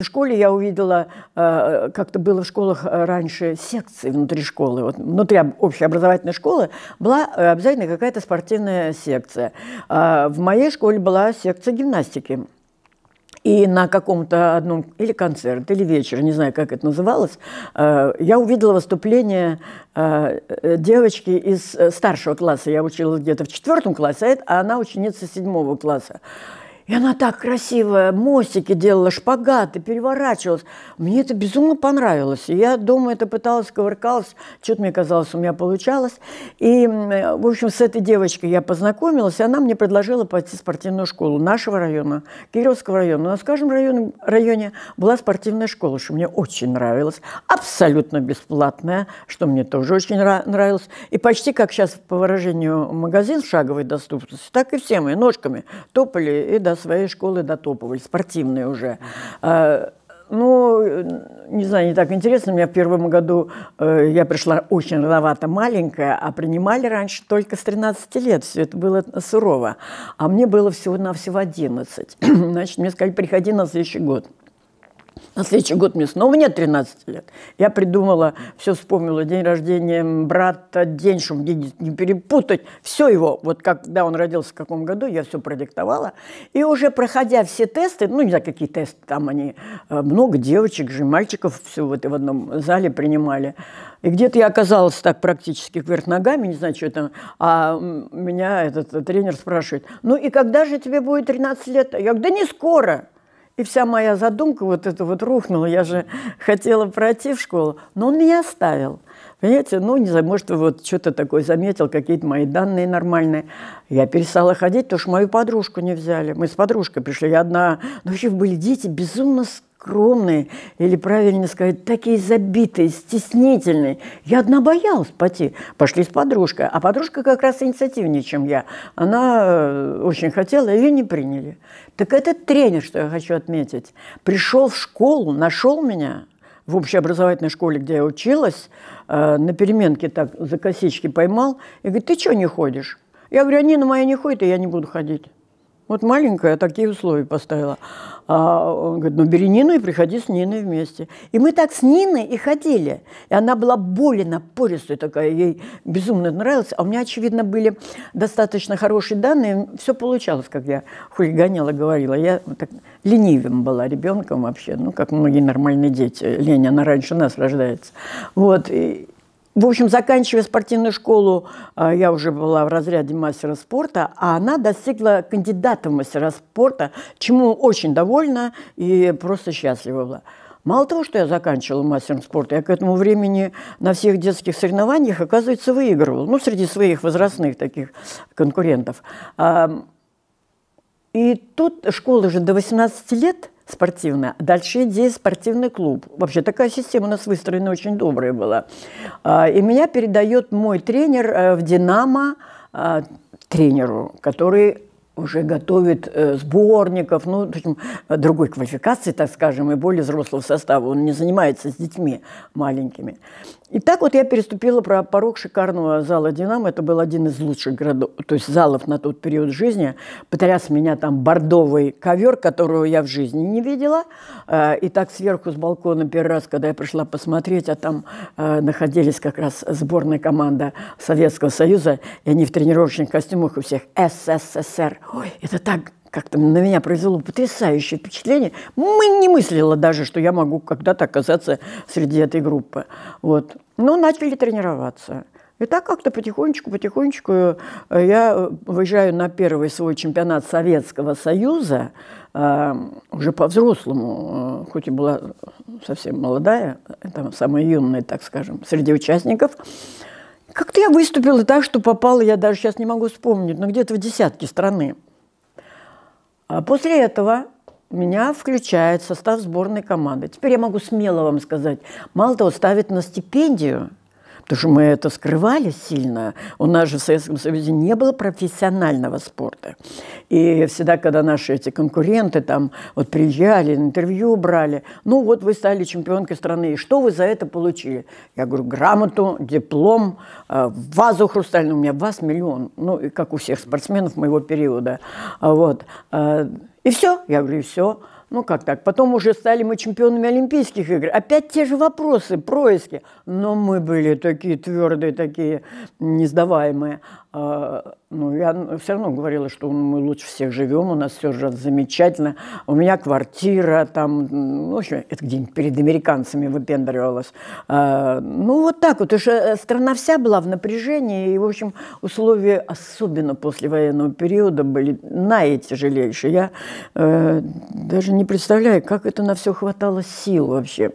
В школе я увидела, э, как-то было в школах э, раньше секции внутри школы, вот внутри общеобразовательной школы была э, обязательно какая-то спортивная секция. А, в моей школе была секция гимнастики. И на каком-то одном, или концерт, или вечер, не знаю, как это называлось, я увидела выступление девочки из старшего класса. Я училась где-то в четвертом классе, а, а она ученица седьмого класса. И она так красиво мостики делала, шпагаты, переворачивалась. Мне это безумно понравилось. я дома это пыталась, ковыркалась. Что-то мне казалось, у меня получалось. И, в общем, с этой девочкой я познакомилась, и она мне предложила пойти в спортивную школу нашего района, Кировского района. У нас в каждом районе, районе была спортивная школа, что мне очень нравилось. Абсолютно бесплатная, что мне тоже очень нравилось. И почти как сейчас по выражению магазин шаговой доступности, так и все мы ножками топали и до своей школы до Топовой, спортивной уже. А, ну, не знаю, не так интересно. У меня в первом году э, я пришла очень рановато, маленькая, а принимали раньше только с 13 лет. Все это было сурово. А мне было всего-навсего 11. Значит, мне сказали, приходи на следующий год. На следующий год мне снова нет 13 лет. Я придумала, все вспомнила, день рождения брата, день, чтобы не, не перепутать, все его, вот когда он родился, в каком году, я все продиктовала. И уже проходя все тесты, ну, не знаю, какие тесты там они, э, много девочек же, мальчиков все вот в одном зале принимали. И где-то я оказалась так практически вверх ногами, не знаю, что это. А меня этот э, тренер спрашивает, ну и когда же тебе будет 13 лет? Я говорю, да не скоро. И вся моя задумка вот эта вот рухнула. Я же хотела пройти в школу, но он меня оставил. Понимаете, ну, не знаю, может, вот что-то такое заметил, какие-то мои данные нормальные. Я перестала ходить, потому что мою подружку не взяли. Мы с подружкой пришли, я одна. Ну, вообще были дети безумно скромные, или, правильно сказать, такие забитые, стеснительные. Я одна боялась пойти. Пошли с подружкой. А подружка как раз инициативнее, чем я. Она э, очень хотела, ее не приняли. Так этот тренер, что я хочу отметить, пришел в школу, нашел меня, в общеобразовательной школе, где я училась, э, на переменке так за косички поймал и говорит, ты что не ходишь? Я говорю, а Нина моя не ходит, и я не буду ходить. Вот маленькая такие условия поставила. А он говорит, ну бери Нину и приходи с Ниной вместе. И мы так с Ниной и ходили. И она была более напористой такая, ей безумно нравилось. А у меня, очевидно, были достаточно хорошие данные. Все получалось, как я хулиганила, говорила. Я так ленивым была ребенком вообще, ну, как многие нормальные дети. Лень, она раньше нас рождается. Вот, и, в общем, заканчивая спортивную школу, э, я уже была в разряде мастера спорта, а она достигла кандидата в мастера спорта, чему очень довольна и просто счастлива была. Мало того, что я заканчивала мастером спорта, я к этому времени на всех детских соревнованиях, оказывается, выигрывала. Ну, среди своих возрастных таких конкурентов. И тут школа же до 18 лет – спортивная. Дальше идея спортивный клуб. Вообще такая система у нас выстроена очень добрая была. А, и меня передает мой тренер э, в «Динамо» а, тренеру, который уже готовит э, сборников, ну, в общем, другой квалификации, так скажем, и более взрослого состава. Он не занимается с детьми маленькими. И так вот я переступила про порог шикарного зала «Динамо». Это был один из лучших городов, то есть залов на тот период жизни. Потряс меня там бордовый ковер, которого я в жизни не видела. Э, и так сверху с балкона первый раз, когда я пришла посмотреть, а там э, находились как раз сборная команда Советского Союза, и они в тренировочных костюмах у всех СССР. Ой, это так как-то на меня произвело потрясающее впечатление. Мы не мыслила даже, что я могу когда-то оказаться среди этой группы. Вот. Но начали тренироваться. И так как-то потихонечку, потихонечку э, я э, выезжаю на первый свой чемпионат Советского Союза, э, уже по-взрослому, хоть и была совсем молодая, там самая юная, так скажем, среди участников. Как-то я выступила так, что попала, я даже сейчас не могу вспомнить, но где-то в десятки страны. А после этого меня включают в состав сборной команды. Теперь я могу смело вам сказать, мало того, ставят на стипендию – Потому что мы это скрывали сильно. У нас же в Советском Союзе не было профессионального спорта. И всегда, когда наши эти конкуренты там вот приезжали, интервью брали, ну вот вы стали чемпионкой страны, и что вы за это получили? Я говорю, грамоту, диплом, э, вазу хрустальную. У меня ваз миллион, ну, и как у всех спортсменов моего периода. Вот. Э, и все? Я говорю, и все. Ну как так? Потом уже стали мы чемпионами Олимпийских игр. Опять те же вопросы, происки. Но мы были такие твердые, такие несдаваемые. А, ну, я все равно говорила, что мы лучше всех живем, у нас все же замечательно. У меня квартира там, ну, в общем, это где-нибудь перед американцами выпендривалась. А, ну, вот так вот. Уже страна вся была в напряжении, и, в общем, условия, особенно после военного периода, были на эти наитяжелейшие. Я Э, даже не представляю, как это на все хватало сил вообще.